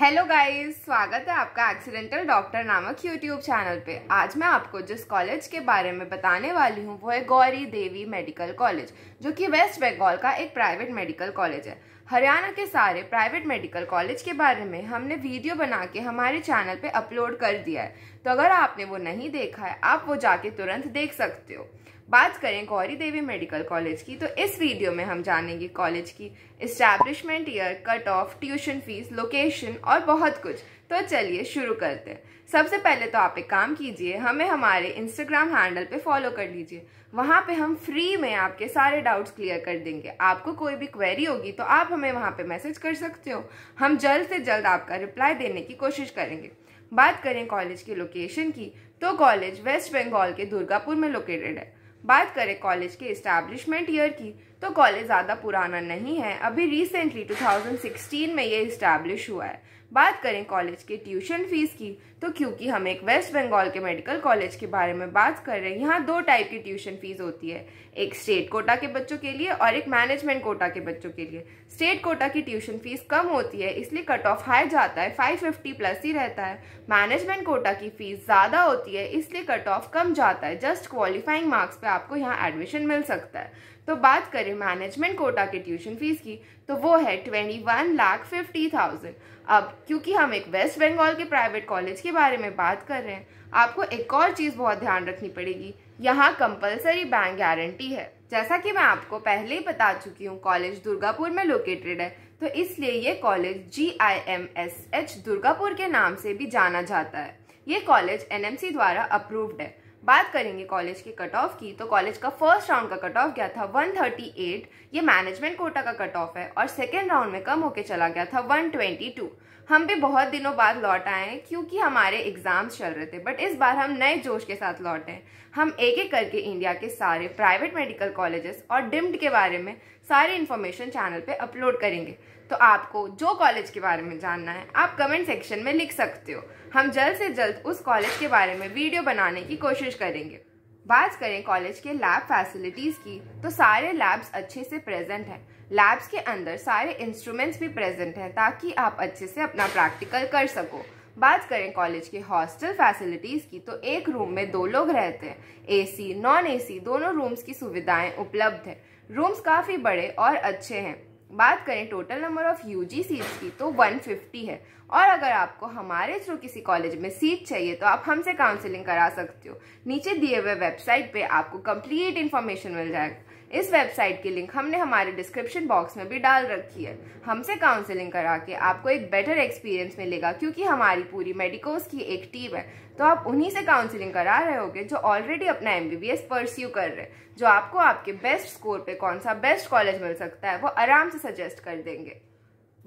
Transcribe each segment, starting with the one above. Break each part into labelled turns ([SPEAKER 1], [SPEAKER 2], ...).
[SPEAKER 1] hello guys स्वागत है आपका एक्सीडेंटल डॉक्टर नामक यूट्यूब चैनल पे आज मैं आपको जिस कॉलेज के बारे में बताने वाली हूँ वो है गौरी देवी मेडिकल कॉलेज जो कि वेस्ट बंगाल का एक प्राइवेट मेडिकल कॉलेज है हरियाणा के सारे प्राइवेट मेडिकल कॉलेज के बारे में हमने वीडियो बना के हमारे चैनल पे अपलोड कर दिया है तो अगर आपने वो नहीं देखा है आप वो जाके तुरंत देख सकते हो बात करें गौरी देवी मेडिकल कॉलेज की तो इस वीडियो में हम जानेंगे कॉलेज की establishment year cut off tuition fees location और बहुत कुछ तो चलिए शुरू करते हैं सबसे पहले तो आप एक काम कीजिए हमें हमारे इंस्टाग्राम हैंडल पे फॉलो कर लीजिए वहाँ पे हम फ्री में आपके सारे डाउट्स क्लियर कर देंगे आपको कोई भी क्वेरी होगी तो आप हमें वहाँ पे मैसेज कर सकते हो हम जल्द से जल्द आपका रिप्लाई देने की कोशिश करेंगे बात करें कॉलेज की लोकेशन की तो कॉलेज वेस्ट बंगाल के दुर्गापुर में लोकेटेड है बात करें कॉलेज के इस्टेब्लिशमेंट ईयर की तो कॉलेज ज़्यादा पुराना नहीं है अभी रिसेंटली 2016 में ये इस्टेब्लिश हुआ है बात करें कॉलेज के ट्यूशन फीस की तो क्योंकि हम एक वेस्ट बंगाल के मेडिकल कॉलेज के बारे में बात कर रहे हैं यहाँ दो टाइप की ट्यूशन फीस होती है एक स्टेट कोटा के बच्चों के लिए और एक मैनेजमेंट कोटा के बच्चों के लिए स्टेट कोटा की ट्यूशन फीस कम होती है इसलिए कट ऑफ हाई जाता है 550 प्लस ही रहता है मैनेजमेंट कोटा की फीस ज़्यादा होती है इसलिए कट ऑफ कम जाता है जस्ट क्वालिफाइंग मार्क्स पर आपको यहाँ एडमिशन मिल सकता है तो बात करें अगर मैनेजमेंट कोटा के ट्यूशन फीस की तो वो है twenty one lakh fifty thousand अब क्योंकि हम एक वेस्ट बंगाल के प्राइवेट कॉलेज के बारे में बात कर रहे हैं आपको एक और चीज़ बहुत ध्यान रखनी पड़ेगी यहाँ कंपलसरी बैंक गारंटी है जैसा कि मैं आपको पहले ही बता चुकी हूँ कॉलेज दुर्गापुर में लोकेटेड है तो इसलिए ये college G I M S H Durgapur के नाम से भी जाना जाता है ये कॉलेज एन द्वारा अप्रूव्ड है बात करेंगे कॉलेज के कट ऑफ की तो कॉलेज का फर्स्ट राउंड का कट ऑफ गया था 138 ये मैनेजमेंट कोटा का कट ऑफ है और सेकेंड राउंड में कम होके चला गया था 122 हम भी बहुत दिनों बाद लौट आए हैं क्योंकि हमारे एग्जाम्स चल रहे थे बट इस बार हम नए जोश के साथ लौटे हम एक एक करके इंडिया के सारे प्राइवेट मेडिकल कॉलेजेस और डिम्ड के बारे में सारी इन्फॉर्मेशन चैनल पे अपलोड करेंगे तो आपको जो कॉलेज के बारे में जानना है आप कमेंट सेक्शन में लिख सकते हो हम जल्द से जल्द उस कॉलेज के बारे में वीडियो बनाने की कोशिश करेंगे बात करें कॉलेज के लैब फैसिलिटीज़ की तो सारे लैब्स अच्छे से प्रेजेंट हैं लैब्स के अंदर सारे इंस्ट्रूमेंट्स भी प्रेजेंट हैं ताकि आप अच्छे से अपना प्रैक्टिकल कर सको बात करें कॉलेज के हॉस्टल फैसिलिटीज़ की तो एक रूम में दो लोग रहते हैं एसी नॉन एसी दोनों रूम्स की सुविधाएं उपलब्ध हैं रूम्स काफ़ी बड़े और अच्छे हैं बात करें total number of U G seats की तो 150 है और अगर आपको हमारे थ्रू किसी कॉलेज में सीट चाहिए तो आप हमसे काउंसलिंग करा सकते हो नीचे दिए हुए वेबसाइट पे आपको कंप्लीट इन्फॉर्मेशन मिल जाएगा इस वेबसाइट की लिंक हमने हमारे डिस्क्रिप्शन बॉक्स में भी डाल रखी है हमसे काउंसलिंग करा के आपको एक बेटर एक्सपीरियंस मिलेगा क्योंकि हमारी पूरी मेडिकोस की एक टीम है तो आप उन्हीं से काउंसलिंग करा रहे होगे जो ऑलरेडी अपना एम परस्यू कर रहे हैं जो आपको आपके बेस्ट स्कोर पे कौन सा बेस्ट कॉलेज मिल सकता है वो आराम से सजेस्ट कर देंगे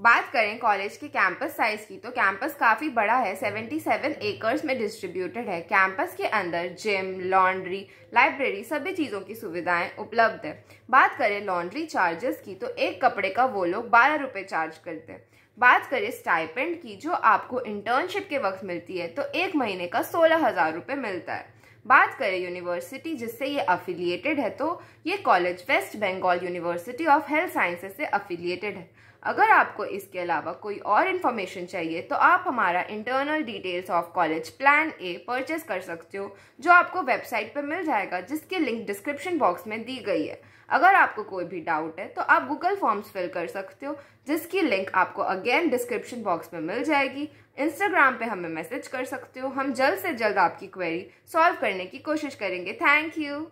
[SPEAKER 1] बात करें कॉलेज के कैंपस साइज की तो कैंपस काफ़ी बड़ा है 77 एकर्स में डिस्ट्रीब्यूटेड है कैंपस के अंदर जिम लॉन्ड्री लाइब्रेरी सभी चीज़ों की सुविधाएं उपलब्ध है बात करें लॉन्ड्री चार्जेस की तो एक कपड़े का वो लोग बारह रुपये चार्ज करते हैं बात करें स्टाइपेंड की जो आपको इंटर्नशिप के वक्त मिलती है तो एक महीने का सोलह हज़ार रुपये मिलता है बात करें यूनिवर्सिटी जिससे ये अफिलिएटेड है तो ये college West Bengal University of Health Sciences से अफिलिएटेड है अगर आपको इसके अलावा कोई और इन्फॉर्मेशन चाहिए तो आप हमारा internal details of college plan A purchase कर सकते हो जो आपको वेबसाइट पर मिल जाएगा जिसकी लिंक डिस्क्रिप्शन बॉक्स में दी गई है अगर आपको कोई भी डाउट है तो आप गूगल फॉर्म्स फिल कर सकते हो जिसकी लिंक आपको अगेन डिस्क्रिप्शन बॉक्स में मिल जाएगी इंस्टाग्राम पे हमें मैसेज कर सकते हो हम जल्द से जल्द आपकी क्वेरी सॉल्व करने की कोशिश करेंगे थैंक यू